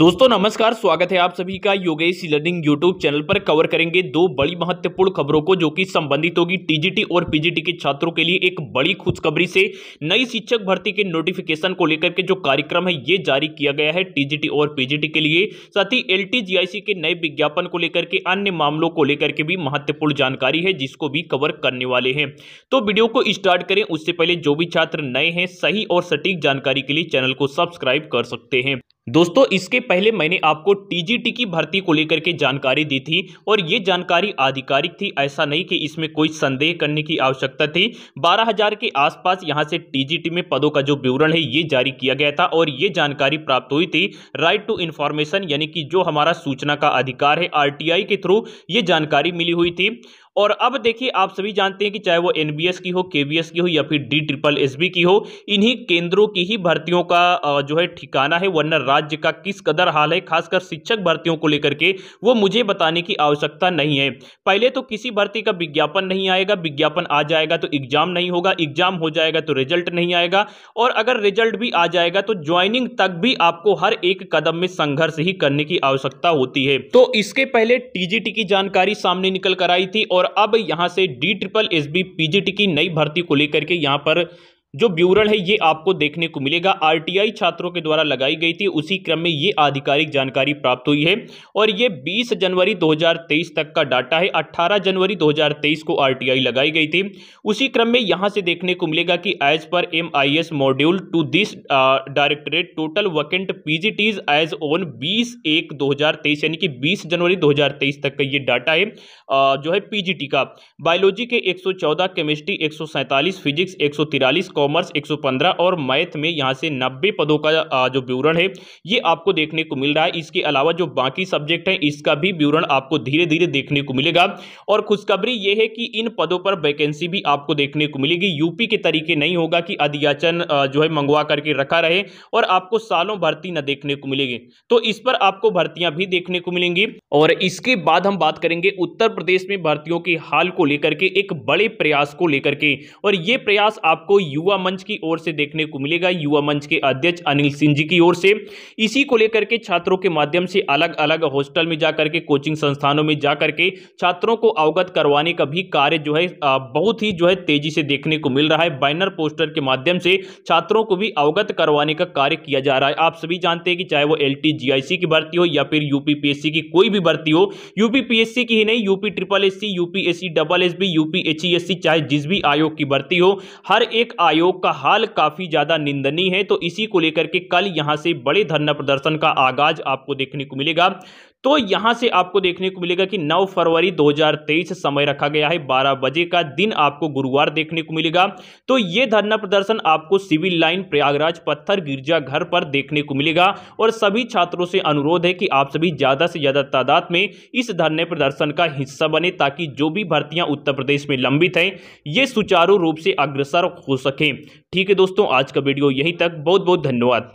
दोस्तों नमस्कार स्वागत है आप सभी का योगेश लर्निंग यूट्यूब चैनल पर कवर करेंगे दो बड़ी महत्वपूर्ण खबरों को जो कि संबंधित होगी टीजीटी और पीजीटी के छात्रों के लिए एक बड़ी खुशखबरी से नई शिक्षक भर्ती के नोटिफिकेशन को लेकर के जो कार्यक्रम है ये जारी किया गया है टीजीटी और पीजीटी के लिए साथ ही एल के नए विज्ञापन को लेकर के अन्य मामलों को लेकर के भी महत्वपूर्ण जानकारी है जिसको भी कवर करने वाले हैं तो वीडियो को स्टार्ट करें उससे पहले जो भी छात्र नए हैं सही और सटीक जानकारी के लिए चैनल को सब्सक्राइब कर सकते हैं दोस्तों इसके पहले मैंने आपको टीजीटी की भर्ती को लेकर के जानकारी दी थी और ये जानकारी आधिकारिक थी ऐसा नहीं कि इसमें कोई संदेह करने की आवश्यकता थी 12,000 के आसपास यहां से टीजीटी में पदों का जो विवरण है ये जारी किया गया था और ये जानकारी प्राप्त हुई थी राइट टू इन्फॉर्मेशन यानी कि जो हमारा सूचना का अधिकार है आर के थ्रू ये जानकारी मिली हुई थी और अब देखिए आप सभी जानते हैं कि चाहे वो एनबीएस की हो केबीएस की हो या फिर डी ट्रिपल एसबी की हो इन्हीं केंद्रों की ही भर्तियों का जो है ठिकाना है वरना राज्य का किस कदर हाल है खासकर शिक्षक भर्तियों को लेकर के वो मुझे बताने की आवश्यकता नहीं है पहले तो किसी भर्ती का विज्ञापन नहीं आएगा विज्ञापन आ जाएगा तो एग्जाम नहीं होगा एग्जाम हो जाएगा तो रिजल्ट नहीं आएगा और अगर रिजल्ट भी आ जाएगा तो ज्वाइनिंग तक भी आपको हर एक कदम में संघर्ष ही करने की आवश्यकता होती है तो इसके पहले टीजीटी की जानकारी सामने निकल कर आई थी और और अब यहाँ से D triple S B PGT की नई भर्ती को लेकर के यहाँ पर जो ब्यूरल है ये आपको देखने को मिलेगा आरटीआई छात्रों के द्वारा लगाई गई थी उसी क्रम में ये आधिकारिक जानकारी प्राप्त हुई है और ये 20 जनवरी 2023 तक का डाटा है 18 जनवरी 2023 को आरटीआई लगाई गई थी उसी क्रम में यहाँ से देखने को मिलेगा कि एज पर MIS module two this directorate total vacant PGTs as on बीस एक दो यानी कि बीस जनवरी दो तक का ये डाटा है जो है पी का बायोलॉजी के एक केमिस्ट्री एक फिजिक्स एक कॉमर्स 115 और मैथ में यहाँ से 90 पदों का जो विवरण है ये आपको देखने को मिल रहा है इसके अलावा जो बाकी सब्जेक्ट हैं इसका भी विवरण आपको धीरे धीरे देखने को मिलेगा और खुशखबरी ये है कि इन पदों पर वैकेंसी भी आपको देखने को मिलेगी यूपी के तरीके नहीं होगा कि अधियाचन जो है मंगवा करके रखा रहे और आपको सालों भर्ती न देखने को मिलेगी तो इस पर आपको भर्तियां भी देखने को मिलेंगी और इसके बाद हम बात करेंगे उत्तर प्रदेश में भर्तियों के हाल को लेकर के एक बड़े प्रयास को लेकर के और ये प्रयास आपको युवा युवा मंच की ओर से देखने को मिलेगा युवा मंच के अध्यक्ष अनिल सिंह जी की ओर से इसी को लेकर के छात्रों के माध्यम से अलग अलग हॉस्टल में जाकर के कोचिंग संस्थानों में जाकर के छात्रों को अवगत करवाने का भी कार्य जो है बहुत ही जो है तेजी से देखने को मिल रहा है बैनर पोस्टर के माध्यम से छात्रों को भी अवगत करवाने का कार्य किया जा रहा है आप सभी जानते हैं कि चाहे वो एल की भर्ती हो या फिर यूपीपीएससी की कोई भी भर्ती हो यूपीपीएससी की ही नहीं UP triple S C UPSC double S B UPHESC चाहे जिस भी आयोग की भर्ती हो हर एक आयोग आयोग का हाल काफ़ी ज़्यादा निंदनीय है तो इसी को लेकर के कल यहां से बड़े धरना प्रदर्शन का आगाज आपको देखने को मिलेगा तो यहां से आपको देखने को मिलेगा कि 9 फरवरी 2023 समय रखा गया है 12 बजे का दिन आपको गुरुवार देखने को मिलेगा तो ये धरना प्रदर्शन आपको सिविल लाइन प्रयागराज पत्थर गिरजा घर पर देखने को मिलेगा और सभी छात्रों से अनुरोध है कि आप सभी ज़्यादा से ज़्यादा तादाद में इस धरने प्रदर्शन का हिस्सा बने ताकि जो भी भर्तियां उत्तर प्रदेश में लंबित हैं ये सुचारू रूप से अग्रसर हो सकें ठीक है दोस्तों आज का वीडियो यहीं तक बहुत बहुत धन्यवाद